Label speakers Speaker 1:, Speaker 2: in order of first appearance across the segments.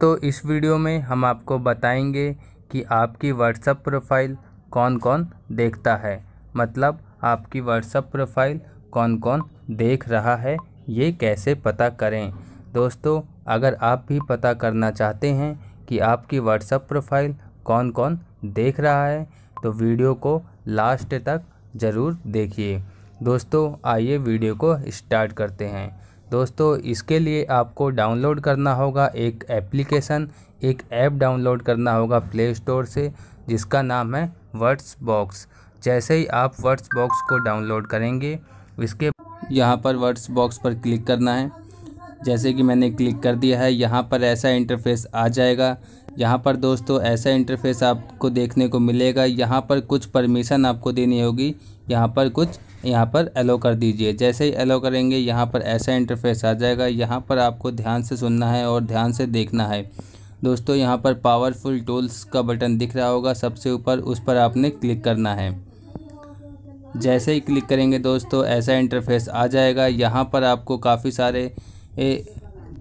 Speaker 1: तो इस वीडियो में हम आपको बताएंगे कि आपकी व्हाट्सअप प्रोफाइल कौन कौन देखता है मतलब आपकी व्हाट्सअप प्रोफाइल कौन कौन देख रहा है ये कैसे पता करें दोस्तों अगर आप भी पता करना चाहते हैं कि आपकी व्हाट्सअप प्रोफाइल कौन कौन देख रहा है तो वीडियो को लास्ट तक ज़रूर देखिए दोस्तों आइए वीडियो को स्टार्ट करते हैं दोस्तों इसके लिए आपको डाउनलोड करना होगा एक एप्लीकेशन एक ऐप डाउनलोड करना होगा प्ले स्टोर से जिसका नाम है वर्ड्स बॉक्स जैसे ही आप वर्ड्स बॉक्स को डाउनलोड करेंगे इसके यहाँ पर वर्ड्स बॉक्स पर क्लिक करना है जैसे कि मैंने क्लिक कर दिया है यहाँ पर ऐसा इंटरफेस आ जाएगा यहाँ पर दोस्तों ऐसा इंटरफेस आपको देखने को मिलेगा यहाँ पर कुछ परमिशन आपको देनी होगी यहाँ पर कुछ यहाँ पर एलो कर दीजिए जैसे ही एलो करेंगे यहाँ पर ऐसा इंटरफेस आ जाएगा यहाँ पर आपको ध्यान से सुनना है और ध्यान से देखना है दोस्तों यहाँ पर पावरफुल टूल्स का बटन दिख रहा होगा सबसे ऊपर उस पर आपने क्लिक करना है जैसे ही क्लिक करेंगे दोस्तों ऐसा इंटरफेस आ जाएगा यहाँ पर आपको काफ़ी सारे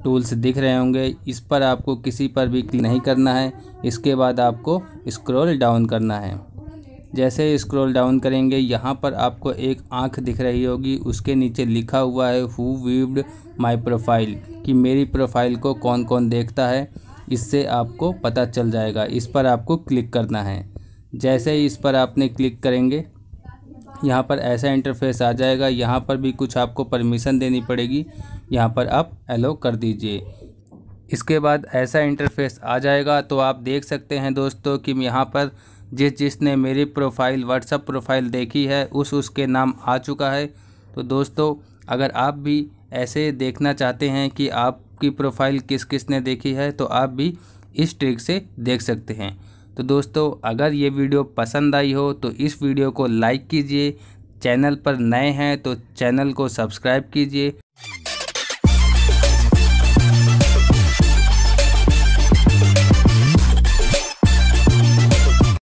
Speaker 1: टूल्स दिख रहे होंगे इस पर आपको किसी पर भी क्लिक नहीं करना है इसके बाद आपको स्क्रॉल डाउन करना है जैसे स्क्रॉल डाउन करेंगे यहाँ पर आपको एक आंख दिख रही होगी उसके नीचे लिखा हुआ है हु वीव्ड माई प्रोफाइल कि मेरी प्रोफाइल को कौन कौन देखता है इससे आपको पता चल जाएगा इस पर आपको क्लिक करना है जैसे ही इस पर आपने क्लिक करेंगे यहाँ पर ऐसा इंटरफेस आ जाएगा यहाँ पर भी कुछ आपको परमिशन देनी पड़ेगी यहाँ पर आप एलो कर दीजिए इसके बाद ऐसा इंटरफेस आ जाएगा तो आप देख सकते हैं दोस्तों कि यहाँ पर जिस जिसने मेरी प्रोफाइल व्हाट्सअप प्रोफाइल देखी है उस उसके नाम आ चुका है तो दोस्तों अगर आप भी ऐसे देखना चाहते हैं कि आपकी प्रोफाइल किस किस ने देखी है तो आप भी इस ट्रिक से देख सकते हैं तो दोस्तों अगर ये वीडियो पसंद आई हो तो इस वीडियो को लाइक कीजिए चैनल पर नए हैं तो चैनल को सब्सक्राइब कीजिए